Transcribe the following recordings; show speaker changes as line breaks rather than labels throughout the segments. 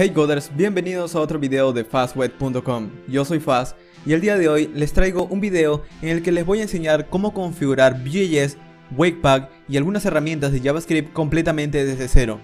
Hey Goders, bienvenidos a otro video de fastweb.com. Yo soy Fast y el día de hoy les traigo un video en el que les voy a enseñar cómo configurar Vue.js, Wakepack y algunas herramientas de JavaScript completamente desde cero.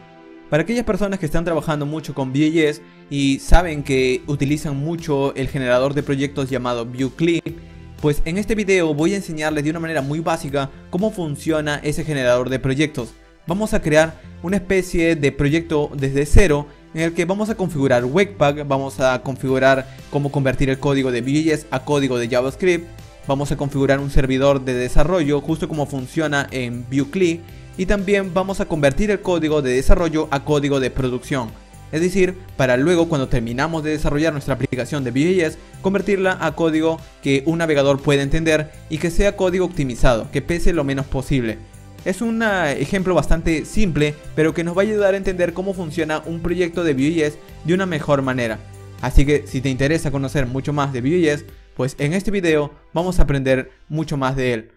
Para aquellas personas que están trabajando mucho con Vue.js y saben que utilizan mucho el generador de proyectos llamado VueClip, pues en este video voy a enseñarles de una manera muy básica cómo funciona ese generador de proyectos. Vamos a crear una especie de proyecto desde cero en el que vamos a configurar Webpack, vamos a configurar cómo convertir el código de Vue.js a código de JavaScript, vamos a configurar un servidor de desarrollo justo como funciona en Vuecli y también vamos a convertir el código de desarrollo a código de producción. Es decir, para luego cuando terminamos de desarrollar nuestra aplicación de Vue.js, convertirla a código que un navegador pueda entender y que sea código optimizado, que pese lo menos posible. Es un ah, ejemplo bastante simple, pero que nos va a ayudar a entender cómo funciona un proyecto de Vue.js de una mejor manera. Así que si te interesa conocer mucho más de Vue.js, pues en este video vamos a aprender mucho más de él.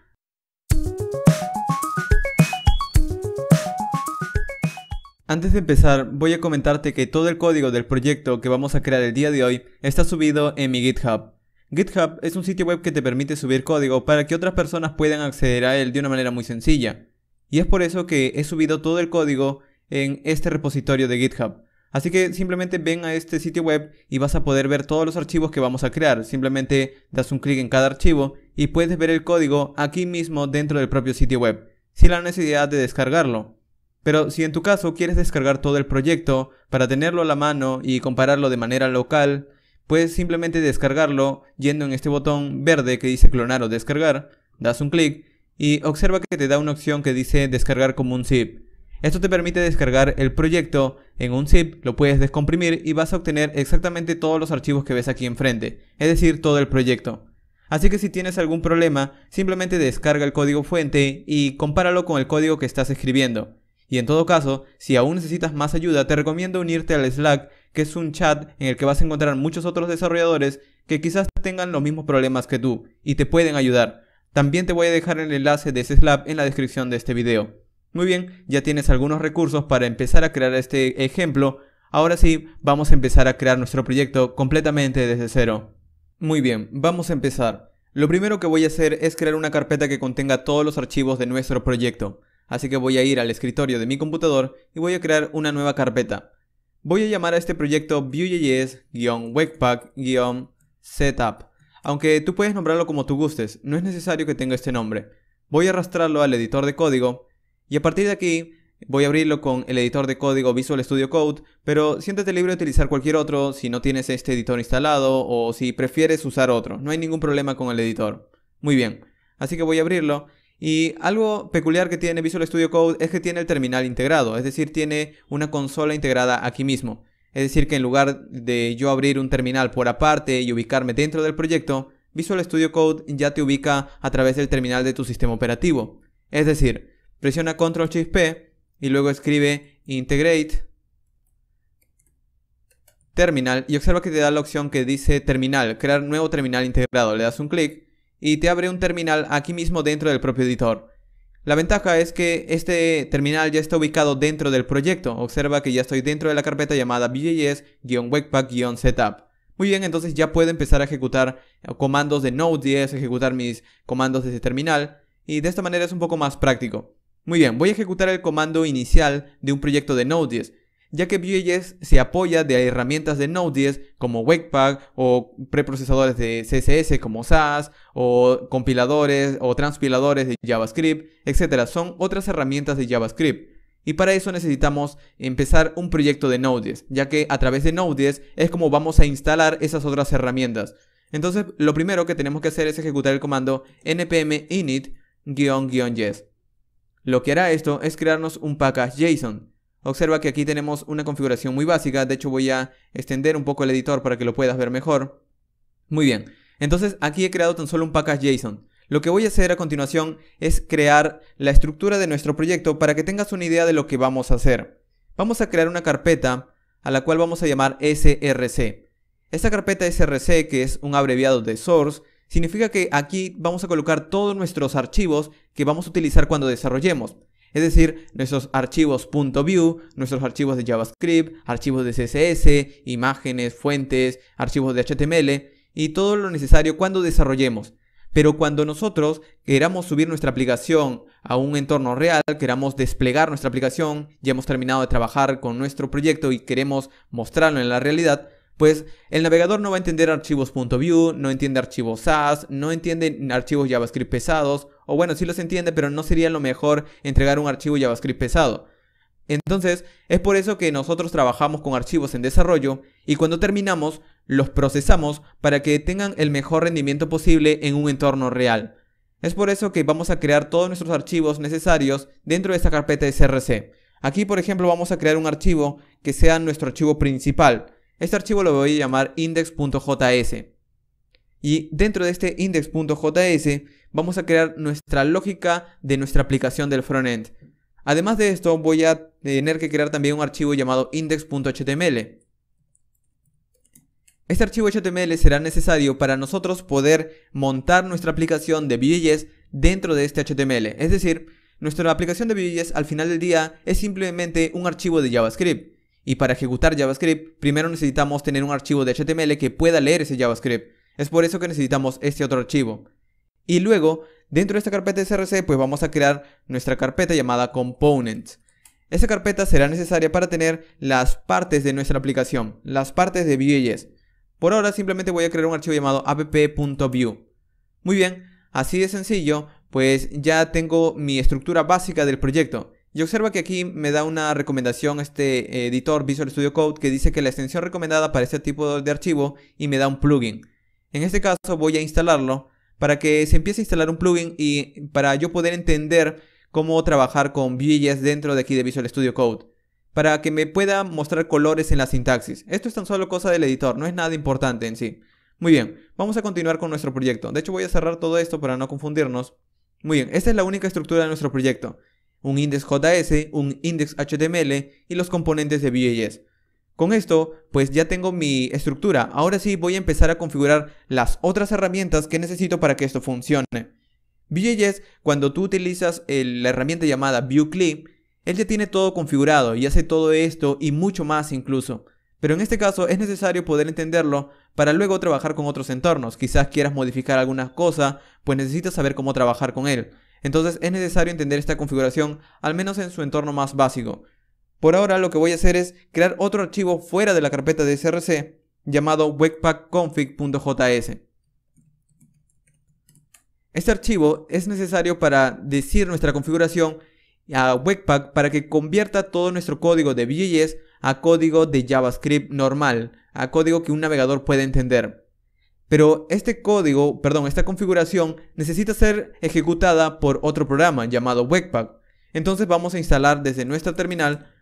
Antes de empezar, voy a comentarte que todo el código del proyecto que vamos a crear el día de hoy está subido en mi GitHub. GitHub es un sitio web que te permite subir código para que otras personas puedan acceder a él de una manera muy sencilla y es por eso que he subido todo el código en este repositorio de GitHub. Así que simplemente ven a este sitio web y vas a poder ver todos los archivos que vamos a crear. Simplemente das un clic en cada archivo y puedes ver el código aquí mismo dentro del propio sitio web, sin la necesidad de descargarlo. Pero si en tu caso quieres descargar todo el proyecto para tenerlo a la mano y compararlo de manera local, puedes simplemente descargarlo yendo en este botón verde que dice clonar o descargar, das un clic y observa que te da una opción que dice descargar como un zip. Esto te permite descargar el proyecto en un zip, lo puedes descomprimir y vas a obtener exactamente todos los archivos que ves aquí enfrente, es decir, todo el proyecto. Así que si tienes algún problema, simplemente descarga el código fuente y compáralo con el código que estás escribiendo. Y en todo caso, si aún necesitas más ayuda, te recomiendo unirte al Slack, que es un chat en el que vas a encontrar muchos otros desarrolladores que quizás tengan los mismos problemas que tú y te pueden ayudar. También te voy a dejar el enlace de SysLab en la descripción de este video. Muy bien, ya tienes algunos recursos para empezar a crear este ejemplo. Ahora sí, vamos a empezar a crear nuestro proyecto completamente desde cero. Muy bien, vamos a empezar. Lo primero que voy a hacer es crear una carpeta que contenga todos los archivos de nuestro proyecto. Así que voy a ir al escritorio de mi computador y voy a crear una nueva carpeta. Voy a llamar a este proyecto Vue.js-Webpack-Setup. Aunque tú puedes nombrarlo como tú gustes, no es necesario que tenga este nombre. Voy a arrastrarlo al editor de código y a partir de aquí voy a abrirlo con el editor de código Visual Studio Code, pero siéntate libre de utilizar cualquier otro si no tienes este editor instalado o si prefieres usar otro. No hay ningún problema con el editor. Muy bien, así que voy a abrirlo. Y algo peculiar que tiene Visual Studio Code es que tiene el terminal integrado, es decir, tiene una consola integrada aquí mismo. Es decir, que en lugar de yo abrir un terminal por aparte y ubicarme dentro del proyecto, Visual Studio Code ya te ubica a través del terminal de tu sistema operativo. Es decir, presiona ctrl Shift P y luego escribe Integrate Terminal y observa que te da la opción que dice Terminal, crear nuevo terminal integrado. Le das un clic y te abre un terminal aquí mismo dentro del propio editor. La ventaja es que este terminal ya está ubicado dentro del proyecto. Observa que ya estoy dentro de la carpeta llamada vjs-webpack-setup. Muy bien, entonces ya puedo empezar a ejecutar eh, comandos de Node.js, ejecutar mis comandos de ese terminal. Y de esta manera es un poco más práctico. Muy bien, voy a ejecutar el comando inicial de un proyecto de Node.js ya que Vue.js se apoya de herramientas de Node.js como Webpack o preprocesadores de CSS como SAS o compiladores o transpiladores de JavaScript, etc. Son otras herramientas de JavaScript. Y para eso necesitamos empezar un proyecto de Node.js, ya que a través de Node.js es como vamos a instalar esas otras herramientas. Entonces, lo primero que tenemos que hacer es ejecutar el comando npm init-yes. Lo que hará esto es crearnos un package JSON Observa que aquí tenemos una configuración muy básica, de hecho voy a extender un poco el editor para que lo puedas ver mejor. Muy bien, entonces aquí he creado tan solo un package.json Lo que voy a hacer a continuación es crear la estructura de nuestro proyecto para que tengas una idea de lo que vamos a hacer. Vamos a crear una carpeta a la cual vamos a llamar src. Esta carpeta src, que es un abreviado de source, significa que aquí vamos a colocar todos nuestros archivos que vamos a utilizar cuando desarrollemos. Es decir, nuestros archivos .view, nuestros archivos de JavaScript, archivos de CSS, imágenes, fuentes, archivos de HTML y todo lo necesario cuando desarrollemos. Pero cuando nosotros queramos subir nuestra aplicación a un entorno real, queramos desplegar nuestra aplicación, ya hemos terminado de trabajar con nuestro proyecto y queremos mostrarlo en la realidad, pues el navegador no va a entender archivos .view, no entiende archivos SAS, no entiende archivos JavaScript pesados, o bueno, sí los entiende, pero no sería lo mejor entregar un archivo JavaScript pesado. Entonces, es por eso que nosotros trabajamos con archivos en desarrollo y cuando terminamos, los procesamos para que tengan el mejor rendimiento posible en un entorno real. Es por eso que vamos a crear todos nuestros archivos necesarios dentro de esta carpeta de CRC. Aquí, por ejemplo, vamos a crear un archivo que sea nuestro archivo principal. Este archivo lo voy a llamar index.js. Y dentro de este index.js vamos a crear nuestra lógica de nuestra aplicación del frontend. Además de esto voy a tener que crear también un archivo llamado index.html. Este archivo HTML será necesario para nosotros poder montar nuestra aplicación de Vue.js dentro de este HTML. Es decir, nuestra aplicación de Vue.js al final del día es simplemente un archivo de JavaScript. Y para ejecutar JavaScript, primero necesitamos tener un archivo de HTML que pueda leer ese JavaScript. Es por eso que necesitamos este otro archivo. Y luego, dentro de esta carpeta src, pues vamos a crear nuestra carpeta llamada components. Esa carpeta será necesaria para tener las partes de nuestra aplicación, las partes de Vue.js. Por ahora simplemente voy a crear un archivo llamado app.view. Muy bien, así de sencillo, pues ya tengo mi estructura básica del proyecto. Y observa que aquí me da una recomendación este eh, editor Visual Studio Code que dice que la extensión recomendada para este tipo de archivo y me da un plugin. En este caso voy a instalarlo para que se empiece a instalar un plugin y para yo poder entender cómo trabajar con Vue.js dentro de aquí de Visual Studio Code. Para que me pueda mostrar colores en la sintaxis. Esto es tan solo cosa del editor, no es nada importante en sí. Muy bien, vamos a continuar con nuestro proyecto. De hecho voy a cerrar todo esto para no confundirnos. Muy bien, esta es la única estructura de nuestro proyecto un index JS, un index HTML y los componentes de Vue.js. Con esto, pues ya tengo mi estructura. Ahora sí voy a empezar a configurar las otras herramientas que necesito para que esto funcione. Vue.js, cuando tú utilizas la herramienta llamada VueClip, él ya tiene todo configurado y hace todo esto y mucho más incluso. Pero en este caso es necesario poder entenderlo para luego trabajar con otros entornos. Quizás quieras modificar alguna cosa, pues necesitas saber cómo trabajar con él. Entonces es necesario entender esta configuración, al menos en su entorno más básico. Por ahora lo que voy a hacer es crear otro archivo fuera de la carpeta de src llamado webpackconfig.js. Este archivo es necesario para decir nuestra configuración a Webpack para que convierta todo nuestro código de Vue.js a código de JavaScript normal, a código que un navegador pueda entender. Pero este código, perdón, esta configuración necesita ser ejecutada por otro programa llamado Webpack. Entonces vamos a instalar desde nuestra terminal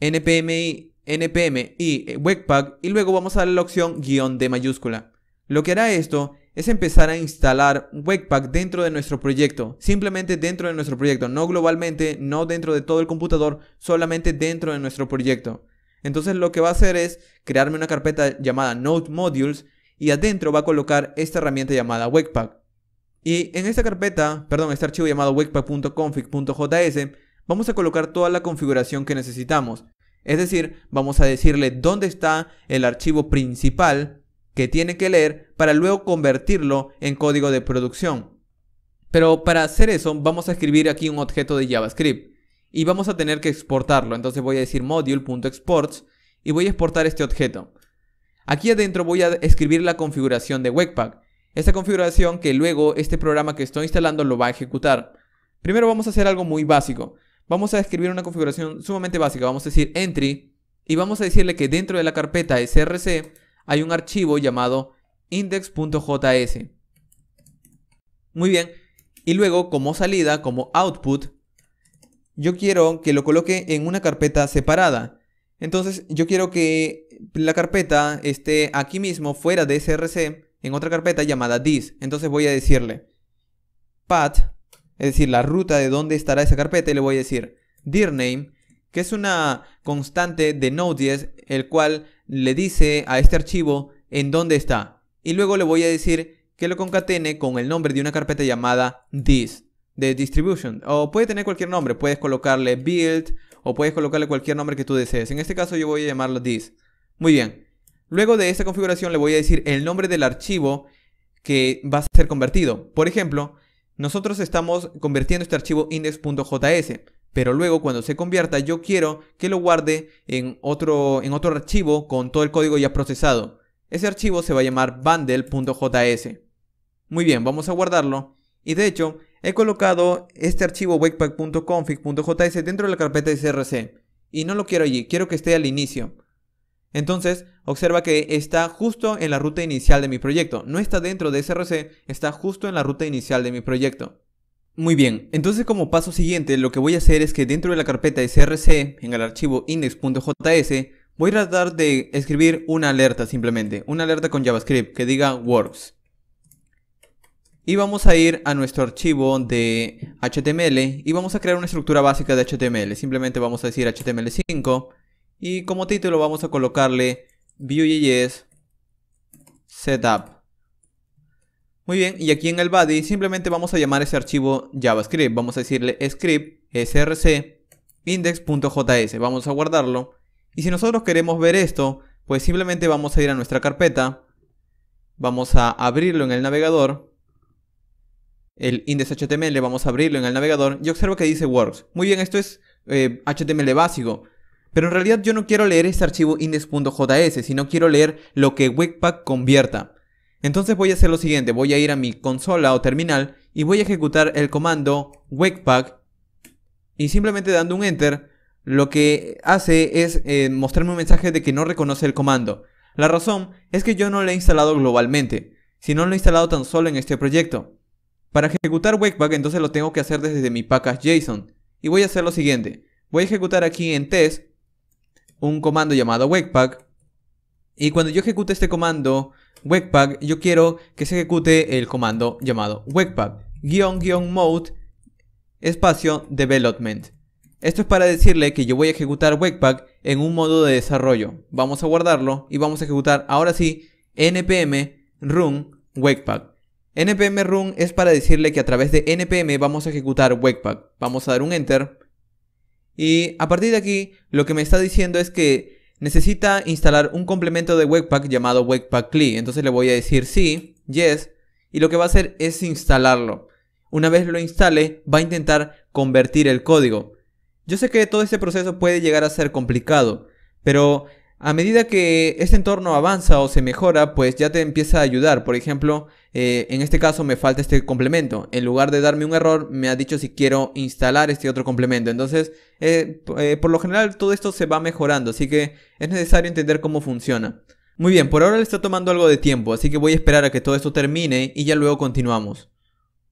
npm y, npm y eh, Webpack y luego vamos a darle la opción guión de mayúscula. Lo que hará esto es empezar a instalar Webpack dentro de nuestro proyecto, simplemente dentro de nuestro proyecto, no globalmente, no dentro de todo el computador, solamente dentro de nuestro proyecto. Entonces lo que va a hacer es crearme una carpeta llamada Node Modules y adentro va a colocar esta herramienta llamada Webpack. Y en esta carpeta, perdón, este archivo llamado webpack.config.js, vamos a colocar toda la configuración que necesitamos. Es decir, vamos a decirle dónde está el archivo principal que tiene que leer para luego convertirlo en código de producción. Pero para hacer eso vamos a escribir aquí un objeto de JavaScript y vamos a tener que exportarlo. Entonces voy a decir module.exports y voy a exportar este objeto. Aquí adentro voy a escribir la configuración de Webpack. Esta configuración que luego este programa que estoy instalando lo va a ejecutar. Primero vamos a hacer algo muy básico. Vamos a escribir una configuración sumamente básica. Vamos a decir entry y vamos a decirle que dentro de la carpeta src hay un archivo llamado index.js. Muy bien. Y luego como salida, como output, yo quiero que lo coloque en una carpeta separada. Entonces yo quiero que la carpeta esté aquí mismo fuera de src en otra carpeta llamada this. Entonces voy a decirle path, es decir, la ruta de dónde estará esa carpeta y le voy a decir dirname, que es una constante de Node.js el cual le dice a este archivo en dónde está. Y luego le voy a decir que lo concatene con el nombre de una carpeta llamada this de distribution. O puede tener cualquier nombre, puedes colocarle build o puedes colocarle cualquier nombre que tú desees. En este caso yo voy a llamarlo this. Muy bien. Luego de esta configuración le voy a decir el nombre del archivo que va a ser convertido. Por ejemplo, nosotros estamos convirtiendo este archivo index.js, pero luego cuando se convierta yo quiero que lo guarde en otro, en otro archivo con todo el código ya procesado. Ese archivo se va a llamar bundle.js. Muy bien, vamos a guardarlo. Y de hecho, he colocado este archivo webpack.config.js dentro de la carpeta src y no lo quiero allí, quiero que esté al inicio. Entonces, observa que está justo en la ruta inicial de mi proyecto. No está dentro de src, está justo en la ruta inicial de mi proyecto. Muy bien, entonces como paso siguiente lo que voy a hacer es que dentro de la carpeta src, en el archivo index.js, voy a tratar de escribir una alerta simplemente, una alerta con JavaScript que diga works y vamos a ir a nuestro archivo de HTML y vamos a crear una estructura básica de HTML. Simplemente vamos a decir HTML5 y como título vamos a colocarle Vue.js Setup. Muy bien, y aquí en el body simplemente vamos a llamar ese archivo JavaScript. Vamos a decirle script src index.js. Vamos a guardarlo. Y si nosotros queremos ver esto, pues simplemente vamos a ir a nuestra carpeta. Vamos a abrirlo en el navegador el index.html, HTML, vamos a abrirlo en el navegador y observo que dice works. Muy bien, esto es HTML eh, básico. Pero en realidad yo no quiero leer este archivo index.js, sino quiero leer lo que Webpack convierta. Entonces voy a hacer lo siguiente, voy a ir a mi consola o terminal y voy a ejecutar el comando Webpack y simplemente dando un enter lo que hace es eh, mostrarme un mensaje de que no reconoce el comando. La razón es que yo no lo he instalado globalmente, sino lo he instalado tan solo en este proyecto. Para ejecutar webpack entonces lo tengo que hacer desde mi package JSON. Y voy a hacer lo siguiente. Voy a ejecutar aquí en test un comando llamado webpack Y cuando yo ejecute este comando Webpack, yo quiero que se ejecute el comando llamado webpack Guión guión mode espacio development. Esto es para decirle que yo voy a ejecutar Webpack en un modo de desarrollo. Vamos a guardarlo y vamos a ejecutar ahora sí npm run Webpack NPM run es para decirle que a través de NPM vamos a ejecutar Webpack. Vamos a dar un enter. Y a partir de aquí, lo que me está diciendo es que necesita instalar un complemento de Webpack llamado Webpack CLI. Entonces le voy a decir sí, yes, y lo que va a hacer es instalarlo. Una vez lo instale, va a intentar convertir el código. Yo sé que todo este proceso puede llegar a ser complicado, pero a medida que este entorno avanza o se mejora, pues ya te empieza a ayudar. Por ejemplo, eh, en este caso me falta este complemento. En lugar de darme un error, me ha dicho si quiero instalar este otro complemento. Entonces, eh, eh, por lo general todo esto se va mejorando, así que es necesario entender cómo funciona. Muy bien, por ahora le está tomando algo de tiempo, así que voy a esperar a que todo esto termine y ya luego continuamos.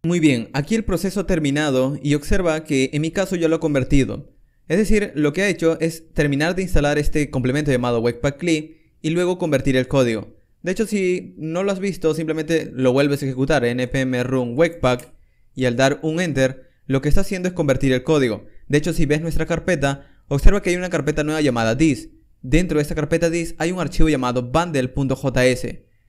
Muy bien, aquí el proceso ha terminado y observa que en mi caso ya lo he convertido. Es decir, lo que ha hecho es terminar de instalar este complemento llamado Webpack Cli y luego convertir el código. De hecho, si no lo has visto, simplemente lo vuelves a ejecutar en npm run webpack y al dar un enter, lo que está haciendo es convertir el código. De hecho, si ves nuestra carpeta, observa que hay una carpeta nueva llamada dis. Dentro de esta carpeta dis hay un archivo llamado bundle.js.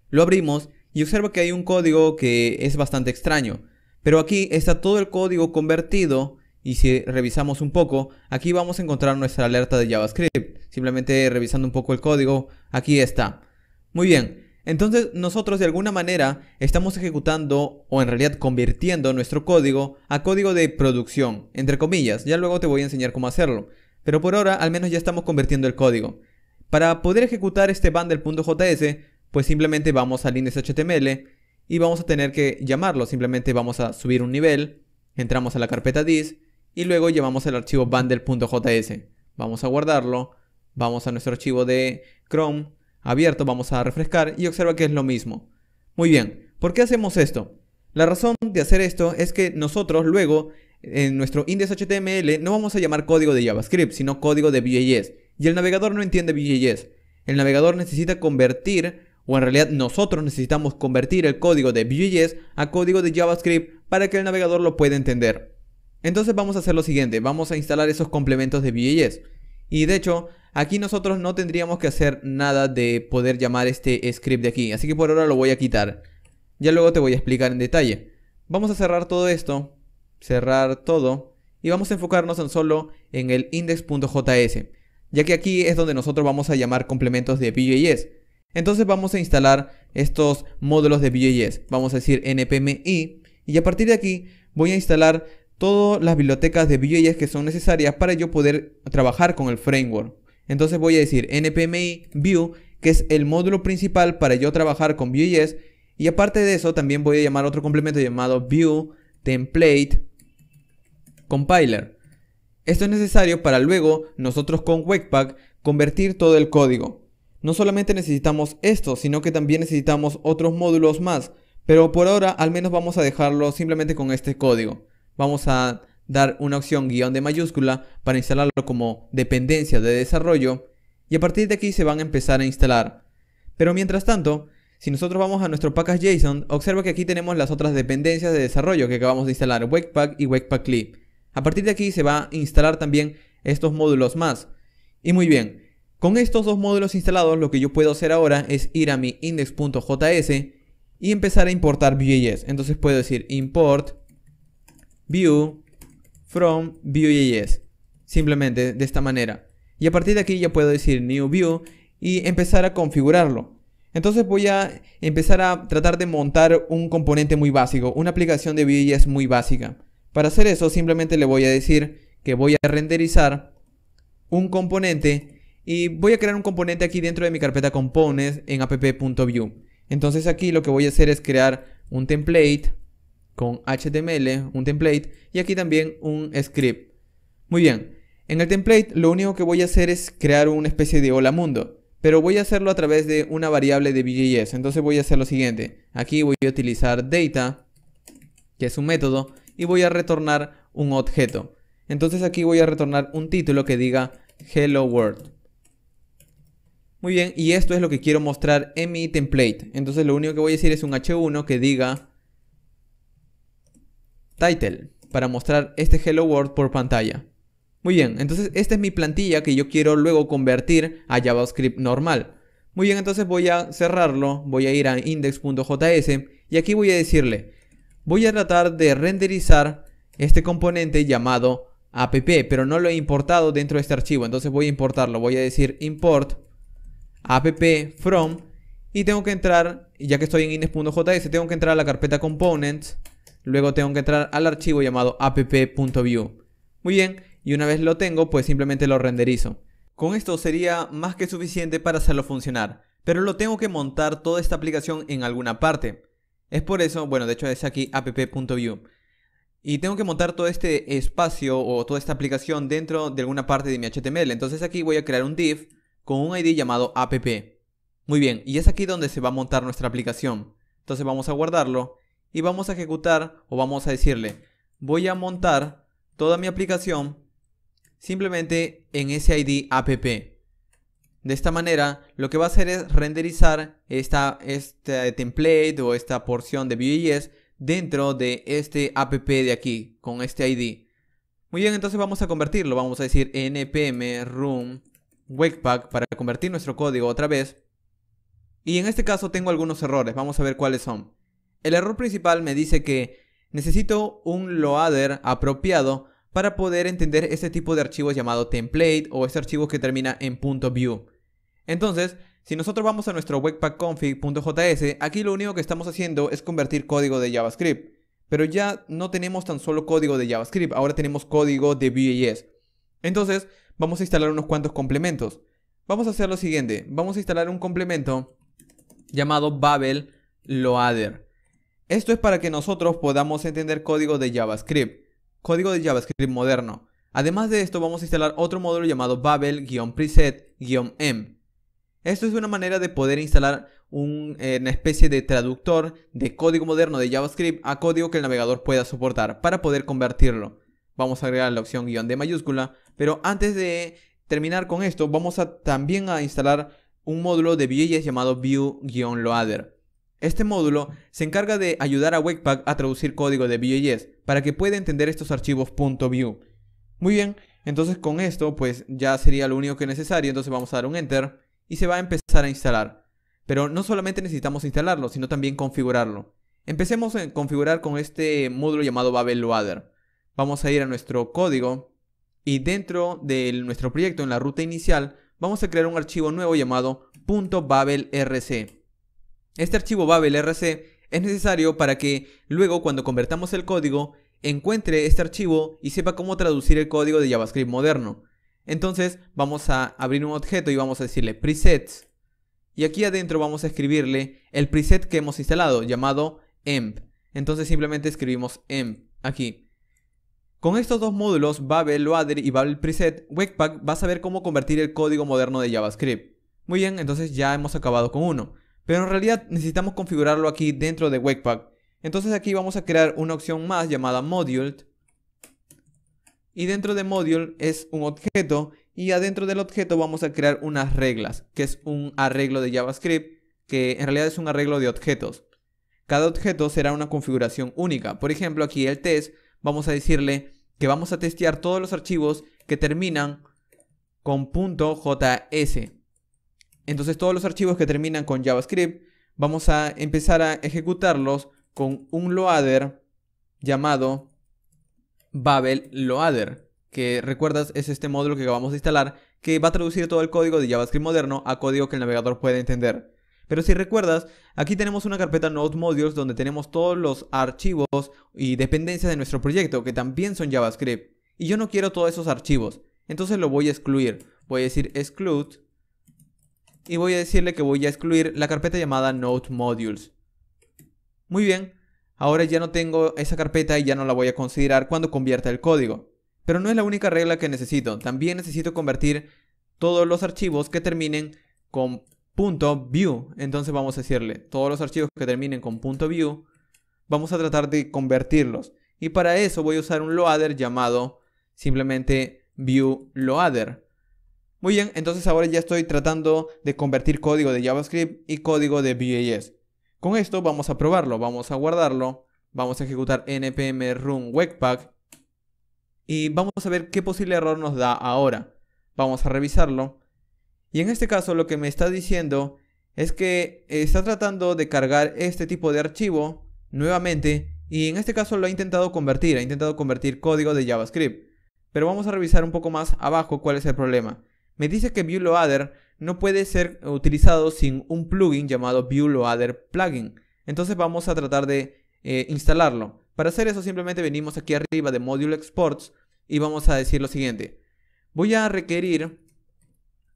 Lo abrimos y observa que hay un código que es bastante extraño. Pero aquí está todo el código convertido y si revisamos un poco, aquí vamos a encontrar nuestra alerta de JavaScript. Simplemente revisando un poco el código, aquí está. Muy bien, entonces nosotros de alguna manera estamos ejecutando o en realidad convirtiendo nuestro código a código de producción, entre comillas. Ya luego te voy a enseñar cómo hacerlo. Pero por ahora al menos ya estamos convirtiendo el código. Para poder ejecutar este bundle.js, pues simplemente vamos al índice y vamos a tener que llamarlo. Simplemente vamos a subir un nivel, entramos a la carpeta dis y luego llevamos el archivo bundle.js. Vamos a guardarlo, vamos a nuestro archivo de Chrome abierto, vamos a refrescar y observa que es lo mismo. Muy bien, ¿por qué hacemos esto? La razón de hacer esto es que nosotros luego en nuestro index.html HTML no vamos a llamar código de JavaScript, sino código de Vue.js. Y el navegador no entiende Vue.js. El navegador necesita convertir, o en realidad nosotros necesitamos convertir el código de Vue.js a código de JavaScript para que el navegador lo pueda entender. Entonces vamos a hacer lo siguiente, vamos a instalar esos complementos de Vue.js. Y de hecho, aquí nosotros no tendríamos que hacer nada de poder llamar este script de aquí. Así que por ahora lo voy a quitar. Ya luego te voy a explicar en detalle. Vamos a cerrar todo esto. Cerrar todo. Y vamos a enfocarnos en solo en el index.js. Ya que aquí es donde nosotros vamos a llamar complementos de Vue.js. Entonces vamos a instalar estos módulos de Vue.js. Vamos a decir npmi. Y a partir de aquí voy a instalar todas las bibliotecas de Vue.js que son necesarias para yo poder trabajar con el framework. Entonces voy a decir npmi view, que es el módulo principal para yo trabajar con Vue.js. Y aparte de eso, también voy a llamar otro complemento llamado view template compiler. Esto es necesario para luego nosotros con Webpack convertir todo el código. No solamente necesitamos esto, sino que también necesitamos otros módulos más, pero por ahora al menos vamos a dejarlo simplemente con este código vamos a dar una opción guión de mayúscula para instalarlo como dependencia de desarrollo y a partir de aquí se van a empezar a instalar. Pero mientras tanto, si nosotros vamos a nuestro package.json, observa que aquí tenemos las otras dependencias de desarrollo que acabamos de instalar, Webpack y Webpack Clip. A partir de aquí se va a instalar también estos módulos más. Y muy bien, con estos dos módulos instalados lo que yo puedo hacer ahora es ir a mi index.js y empezar a importar Vue.js. Entonces puedo decir import view from view.js. Simplemente de esta manera. Y a partir de aquí ya puedo decir new view y empezar a configurarlo. Entonces voy a empezar a tratar de montar un componente muy básico, una aplicación de Vue.js muy básica. Para hacer eso simplemente le voy a decir que voy a renderizar un componente y voy a crear un componente aquí dentro de mi carpeta components en app.view. Entonces aquí lo que voy a hacer es crear un template con HTML, un template y aquí también un script. Muy bien, en el template lo único que voy a hacer es crear una especie de hola mundo, pero voy a hacerlo a través de una variable de VJS. Entonces voy a hacer lo siguiente, aquí voy a utilizar data, que es un método, y voy a retornar un objeto. Entonces aquí voy a retornar un título que diga Hello World. Muy bien, y esto es lo que quiero mostrar en mi template. Entonces lo único que voy a decir es un h1 que diga title para mostrar este hello world por pantalla. Muy bien, entonces esta es mi plantilla que yo quiero luego convertir a JavaScript normal. Muy bien, entonces voy a cerrarlo, voy a ir a index.js y aquí voy a decirle, voy a tratar de renderizar este componente llamado app, pero no lo he importado dentro de este archivo, entonces voy a importarlo, voy a decir import app from y tengo que entrar, ya que estoy en index.js, tengo que entrar a la carpeta components Luego tengo que entrar al archivo llamado app.view. Muy bien, y una vez lo tengo, pues simplemente lo renderizo. Con esto sería más que suficiente para hacerlo funcionar, pero lo tengo que montar toda esta aplicación en alguna parte. Es por eso, bueno, de hecho es aquí app.view. Y tengo que montar todo este espacio o toda esta aplicación dentro de alguna parte de mi HTML. Entonces aquí voy a crear un div con un ID llamado app. Muy bien, y es aquí donde se va a montar nuestra aplicación. Entonces vamos a guardarlo y vamos a ejecutar o vamos a decirle voy a montar toda mi aplicación simplemente en ese ID app. De esta manera lo que va a hacer es renderizar esta, este template o esta porción de Vue.js dentro de este app de aquí con este ID. Muy bien, entonces vamos a convertirlo. Vamos a decir npm room webpack para convertir nuestro código otra vez. Y en este caso tengo algunos errores. Vamos a ver cuáles son. El error principal me dice que necesito un loader apropiado para poder entender este tipo de archivos llamado template o este archivo que termina en .view. Entonces, si nosotros vamos a nuestro webpackconfig.js, aquí lo único que estamos haciendo es convertir código de JavaScript. Pero ya no tenemos tan solo código de JavaScript, ahora tenemos código de Vue.js. Entonces, vamos a instalar unos cuantos complementos. Vamos a hacer lo siguiente, vamos a instalar un complemento llamado Babel Loader. Esto es para que nosotros podamos entender código de JavaScript, código de JavaScript moderno. Además de esto vamos a instalar otro módulo llamado babel preset m Esto es una manera de poder instalar eh, una especie de traductor de código moderno de JavaScript a código que el navegador pueda soportar para poder convertirlo. Vamos a agregar la opción guión de mayúscula, pero antes de terminar con esto vamos a también a instalar un módulo de Vue.js llamado Vue-Loader. Este módulo se encarga de ayudar a Webpack a traducir código de Vue.js para que pueda entender estos archivos .vue. Muy bien, entonces con esto pues ya sería lo único que es necesario, entonces vamos a dar un enter y se va a empezar a instalar. Pero no solamente necesitamos instalarlo, sino también configurarlo. Empecemos a configurar con este módulo llamado Babel Loader. Vamos a ir a nuestro código y dentro de nuestro proyecto en la ruta inicial vamos a crear un archivo nuevo llamado .babelrc este archivo Babel es necesario para que luego cuando convertamos el código encuentre este archivo y sepa cómo traducir el código de JavaScript moderno. Entonces vamos a abrir un objeto y vamos a decirle presets. Y aquí adentro vamos a escribirle el preset que hemos instalado llamado emp. Entonces simplemente escribimos emp aquí. Con estos dos módulos, Babel Loader y Babel Preset, Webpack va a saber cómo convertir el código moderno de JavaScript. Muy bien, entonces ya hemos acabado con uno. Pero en realidad necesitamos configurarlo aquí dentro de Webpack. Entonces aquí vamos a crear una opción más llamada Module. Y dentro de Module es un objeto y adentro del objeto vamos a crear unas reglas, que es un arreglo de JavaScript, que en realidad es un arreglo de objetos. Cada objeto será una configuración única. Por ejemplo, aquí el test, vamos a decirle que vamos a testear todos los archivos que terminan con .js. Entonces todos los archivos que terminan con JavaScript vamos a empezar a ejecutarlos con un loader llamado Babel Loader, que recuerdas es este módulo que acabamos de instalar que va a traducir todo el código de JavaScript moderno a código que el navegador puede entender. Pero si recuerdas, aquí tenemos una carpeta Node Modules donde tenemos todos los archivos y dependencias de nuestro proyecto que también son JavaScript. Y yo no quiero todos esos archivos, entonces lo voy a excluir. Voy a decir exclude y voy a decirle que voy a excluir la carpeta llamada Node Modules. Muy bien, ahora ya no tengo esa carpeta y ya no la voy a considerar cuando convierta el código. Pero no es la única regla que necesito, también necesito convertir todos los archivos que terminen con punto .view. Entonces vamos a decirle, todos los archivos que terminen con punto .view, vamos a tratar de convertirlos. Y para eso voy a usar un loader llamado simplemente view loader. Muy bien, entonces ahora ya estoy tratando de convertir código de JavaScript y código de Vue.js Con esto vamos a probarlo, vamos a guardarlo, vamos a ejecutar npm run webpack y vamos a ver qué posible error nos da ahora. Vamos a revisarlo. Y en este caso lo que me está diciendo es que está tratando de cargar este tipo de archivo nuevamente y en este caso lo ha intentado convertir, ha intentado convertir código de JavaScript. Pero vamos a revisar un poco más abajo cuál es el problema. Me dice que ViewLoader no puede ser utilizado sin un plugin llamado ViewLoader Plugin. Entonces vamos a tratar de eh, instalarlo. Para hacer eso simplemente venimos aquí arriba de Module Exports y vamos a decir lo siguiente. Voy a requerir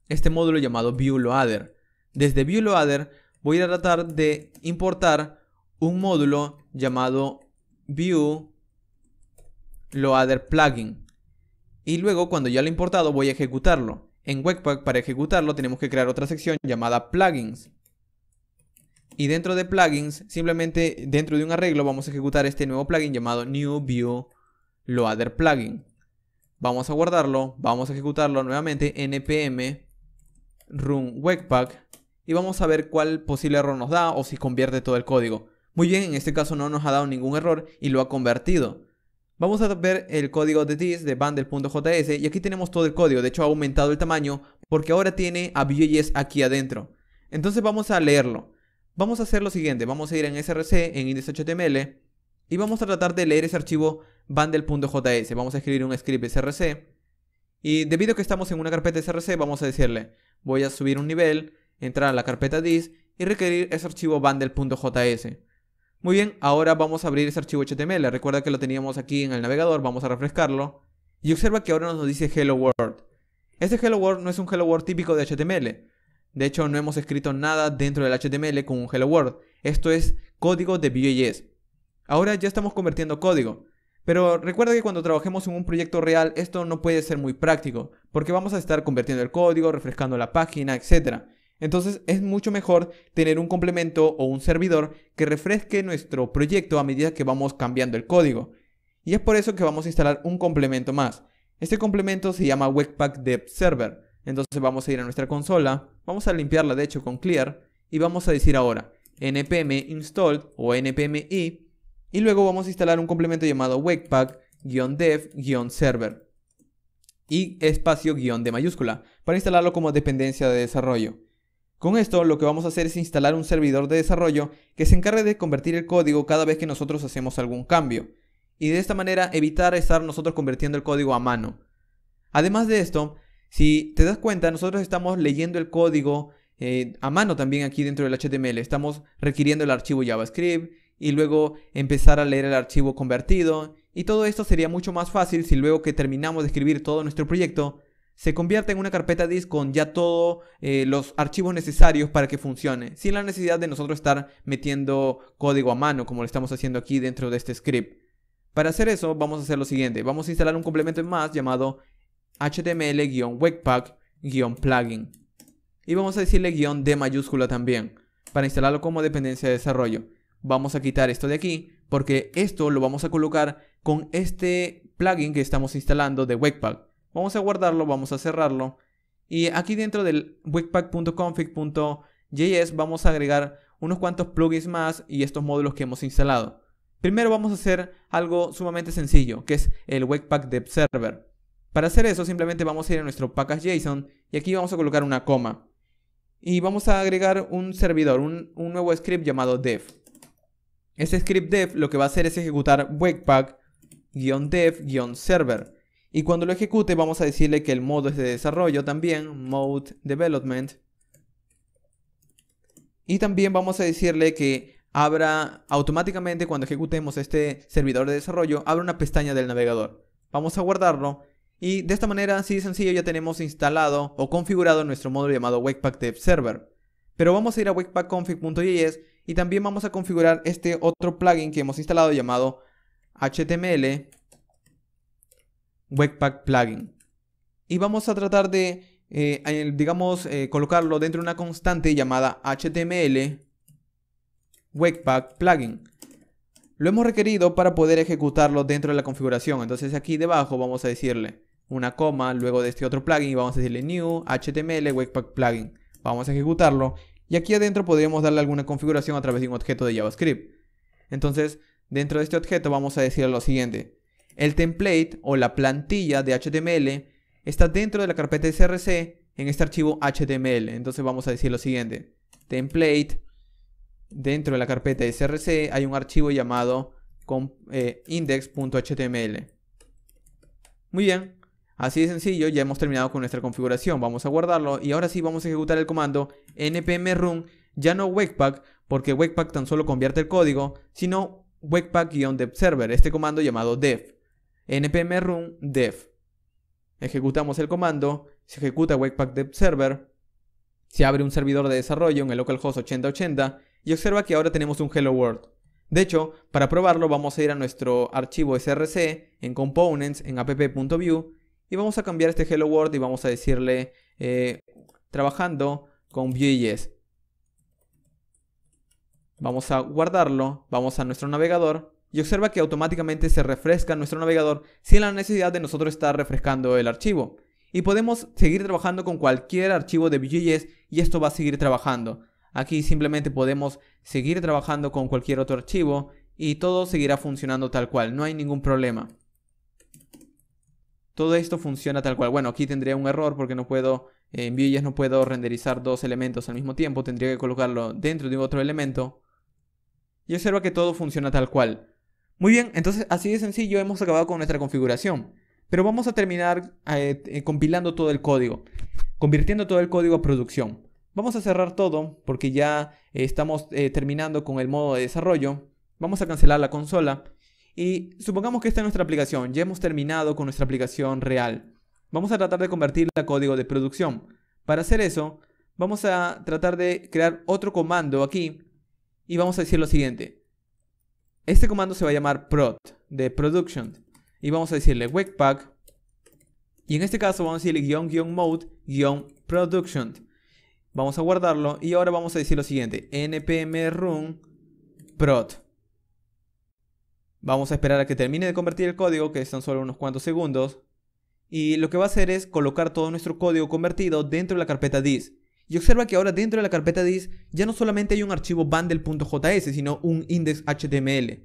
este módulo llamado ViewLoader Desde ViewLoader voy a tratar de importar un módulo llamado ViewLoader Plugin. Y luego cuando ya lo he importado voy a ejecutarlo. En Webpack, para ejecutarlo, tenemos que crear otra sección llamada plugins. Y dentro de plugins, simplemente dentro de un arreglo, vamos a ejecutar este nuevo plugin llamado New View Loader Plugin. Vamos a guardarlo, vamos a ejecutarlo nuevamente, npm run webpack y vamos a ver cuál posible error nos da o si convierte todo el código. Muy bien, en este caso no nos ha dado ningún error y lo ha convertido. Vamos a ver el código de this de bundle.js y aquí tenemos todo el código, de hecho ha aumentado el tamaño porque ahora tiene a aquí adentro. Entonces vamos a leerlo. Vamos a hacer lo siguiente, vamos a ir en src, en index.html y vamos a tratar de leer ese archivo bundle.js. Vamos a escribir un script src y debido a que estamos en una carpeta src vamos a decirle voy a subir un nivel, entrar a la carpeta dis y requerir ese archivo bundle.js. Muy bien, ahora vamos a abrir ese archivo HTML. Recuerda que lo teníamos aquí en el navegador, vamos a refrescarlo. Y observa que ahora nos dice Hello World. Este Hello World no es un Hello World típico de HTML. De hecho, no hemos escrito nada dentro del HTML con un Hello World. Esto es código de Vue.js. Ahora ya estamos convirtiendo código. Pero recuerda que cuando trabajemos en un proyecto real esto no puede ser muy práctico, porque vamos a estar convirtiendo el código, refrescando la página, etc. Entonces es mucho mejor tener un complemento o un servidor que refresque nuestro proyecto a medida que vamos cambiando el código. Y es por eso que vamos a instalar un complemento más. Este complemento se llama Webpack Dev Server. Entonces vamos a ir a nuestra consola, vamos a limpiarla de hecho con clear y vamos a decir ahora npm install o npm i y luego vamos a instalar un complemento llamado webpack-dev-server y espacio-de mayúscula para instalarlo como dependencia de desarrollo. Con esto lo que vamos a hacer es instalar un servidor de desarrollo que se encargue de convertir el código cada vez que nosotros hacemos algún cambio, y de esta manera evitar estar nosotros convirtiendo el código a mano. Además de esto, si te das cuenta, nosotros estamos leyendo el código eh, a mano también aquí dentro del HTML, estamos requiriendo el archivo JavaScript y luego empezar a leer el archivo convertido, y todo esto sería mucho más fácil si luego que terminamos de escribir todo nuestro proyecto, se convierte en una carpeta disk con ya todos eh, los archivos necesarios para que funcione, sin la necesidad de nosotros estar metiendo código a mano como lo estamos haciendo aquí dentro de este script. Para hacer eso vamos a hacer lo siguiente, vamos a instalar un complemento en más llamado html-webpack-plugin y vamos a decirle guión de mayúscula también para instalarlo como dependencia de desarrollo. Vamos a quitar esto de aquí porque esto lo vamos a colocar con este plugin que estamos instalando de Webpack. Vamos a guardarlo, vamos a cerrarlo. Y aquí dentro del webpack.config.js vamos a agregar unos cuantos plugins más y estos módulos que hemos instalado. Primero vamos a hacer algo sumamente sencillo, que es el Webpack Dev Server. Para hacer eso simplemente vamos a ir a nuestro package.json y aquí vamos a colocar una coma. Y vamos a agregar un servidor, un, nuevo script llamado dev. Este script dev lo que va a hacer es ejecutar webpack-dev-server y cuando lo ejecute vamos a decirle que el modo es de desarrollo también, mode development. Y también vamos a decirle que abra automáticamente cuando ejecutemos este servidor de desarrollo, abra una pestaña del navegador. Vamos a guardarlo y de esta manera, así de sencillo, ya tenemos instalado o configurado nuestro modo llamado Webpack Dev Server. Pero vamos a ir a webpackconfig.js y también vamos a configurar este otro plugin que hemos instalado llamado HTML Webpack plugin. Y vamos a tratar de, eh, digamos, eh, colocarlo dentro de una constante llamada HTML Webpack plugin. Lo hemos requerido para poder ejecutarlo dentro de la configuración. Entonces aquí debajo vamos a decirle una coma, luego de este otro plugin y vamos a decirle new HTML Webpack plugin. Vamos a ejecutarlo y aquí adentro podríamos darle alguna configuración a través de un objeto de JavaScript. Entonces, dentro de este objeto vamos a decir lo siguiente. El template o la plantilla de HTML está dentro de la carpeta src en este archivo HTML. Entonces vamos a decir lo siguiente. Template, dentro de la carpeta de hay un archivo llamado eh, index.html. Muy bien, así de sencillo, ya hemos terminado con nuestra configuración. Vamos a guardarlo y ahora sí vamos a ejecutar el comando npm run, ya no webpack, porque webpack tan solo convierte el código, sino webpack-dev server, este comando llamado dev npm run dev. Ejecutamos el comando, se ejecuta Webpack Dev Server, se abre un servidor de desarrollo en el localhost 8080 y observa que ahora tenemos un Hello World. De hecho, para probarlo vamos a ir a nuestro archivo src en components en app.view y vamos a cambiar este hello world y vamos a decirle eh, trabajando con Vue.js. Vamos a guardarlo, vamos a nuestro navegador y observa que automáticamente se refresca nuestro navegador sin la necesidad de nosotros estar refrescando el archivo. Y podemos seguir trabajando con cualquier archivo de Vue.js y esto va a seguir trabajando. Aquí simplemente podemos seguir trabajando con cualquier otro archivo y todo seguirá funcionando tal cual, no hay ningún problema. Todo esto funciona tal cual. Bueno, aquí tendría un error porque no puedo, en Vue.js no puedo renderizar dos elementos al mismo tiempo, tendría que colocarlo dentro de otro elemento. Y observa que todo funciona tal cual. Muy bien, entonces así de sencillo hemos acabado con nuestra configuración. Pero vamos a terminar eh, eh, compilando todo el código, convirtiendo todo el código a producción. Vamos a cerrar todo porque ya eh, estamos terminando con el modo de desarrollo. Vamos a cancelar la consola y supongamos que esta es nuestra aplicación. Ya hemos terminado con nuestra aplicación real. Vamos a tratar de convertirla a código de producción. Para hacer eso, vamos a tratar de crear otro comando aquí y vamos a decir lo siguiente este comando se va a llamar prod, de production. Y vamos a decirle webpack. Y en este caso vamos a decirle guión mode production. Vamos a guardarlo y ahora vamos a decir lo siguiente. npm run prod. Vamos a esperar a que termine de convertir el código, que son solo unos cuantos segundos. Y lo que va a hacer es colocar todo nuestro código convertido dentro de la carpeta dis y observa que ahora dentro de la carpeta dis ya no solamente hay un archivo bundle.js, sino un index.html.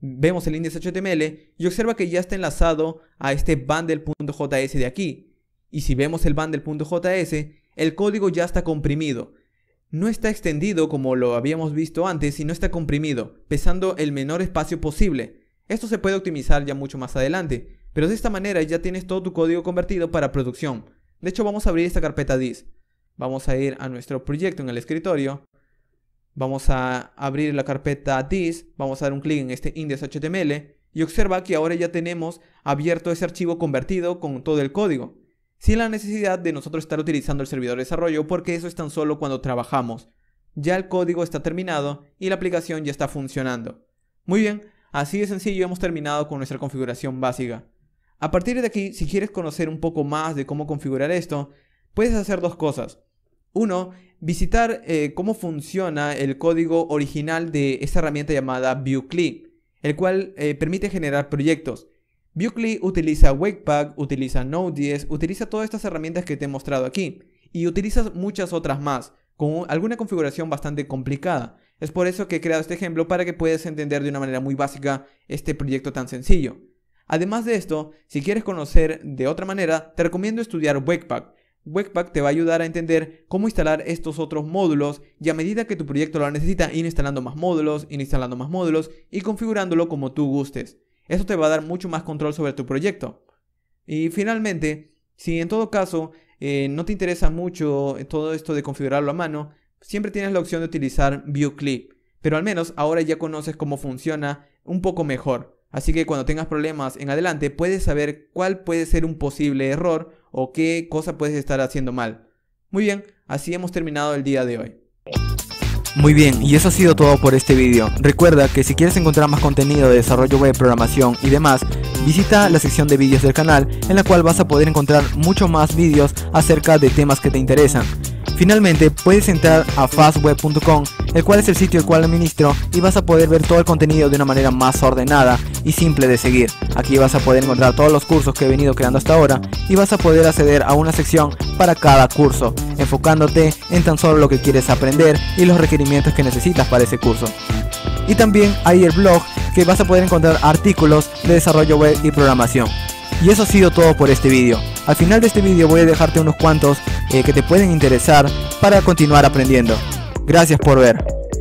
Vemos el index.html y observa que ya está enlazado a este bundle.js de aquí. Y si vemos el bundle.js, el código ya está comprimido. No está extendido como lo habíamos visto antes, sino está comprimido, pesando el menor espacio posible. Esto se puede optimizar ya mucho más adelante, pero de esta manera ya tienes todo tu código convertido para producción. De hecho, vamos a abrir esta carpeta dis. Vamos a ir a nuestro proyecto en el escritorio. Vamos a abrir la carpeta this, vamos a dar un clic en este index.html y observa que ahora ya tenemos abierto ese archivo convertido con todo el código. Sin la necesidad de nosotros estar utilizando el servidor de desarrollo porque eso es tan solo cuando trabajamos. Ya el código está terminado y la aplicación ya está funcionando. Muy bien, así de sencillo hemos terminado con nuestra configuración básica. A partir de aquí, si quieres conocer un poco más de cómo configurar esto, puedes hacer dos cosas. Uno, visitar eh, cómo funciona el código original de esta herramienta llamada Vuecli, el cual eh, permite generar proyectos. Vuecli utiliza Webpack, utiliza Node.js, utiliza todas estas herramientas que te he mostrado aquí y utiliza muchas otras más, con alguna configuración bastante complicada. Es por eso que he creado este ejemplo para que puedas entender de una manera muy básica este proyecto tan sencillo. Además de esto, si quieres conocer de otra manera, te recomiendo estudiar Webpack, Webpack te va a ayudar a entender cómo instalar estos otros módulos y a medida que tu proyecto lo necesita, ir instalando más módulos, ir instalando más módulos y configurándolo como tú gustes. Esto te va a dar mucho más control sobre tu proyecto. Y finalmente, si en todo caso eh, no te interesa mucho todo esto de configurarlo a mano, siempre tienes la opción de utilizar ViewClip, pero al menos ahora ya conoces cómo funciona un poco mejor. Así que cuando tengas problemas en adelante puedes saber cuál puede ser un posible error o qué cosa puedes estar haciendo mal. Muy bien, así hemos terminado el día de hoy. Muy bien, y eso ha sido todo por este video. Recuerda que si quieres encontrar más contenido de desarrollo web, programación y demás, visita la sección de vídeos del canal en la cual vas a poder encontrar mucho más vídeos acerca de temas que te interesan. Finalmente, puedes entrar a fastweb.com el cual es el sitio el cual administro y vas a poder ver todo el contenido de una manera más ordenada y simple de seguir. Aquí vas a poder encontrar todos los cursos que he venido creando hasta ahora y vas a poder acceder a una sección para cada curso, enfocándote en tan solo lo que quieres aprender y los requerimientos que necesitas para ese curso. Y también hay el blog que vas a poder encontrar artículos de desarrollo web y programación. Y eso ha sido todo por este vídeo. Al final de este vídeo voy a dejarte unos cuantos eh, que te pueden interesar para continuar aprendiendo. Gracias por ver.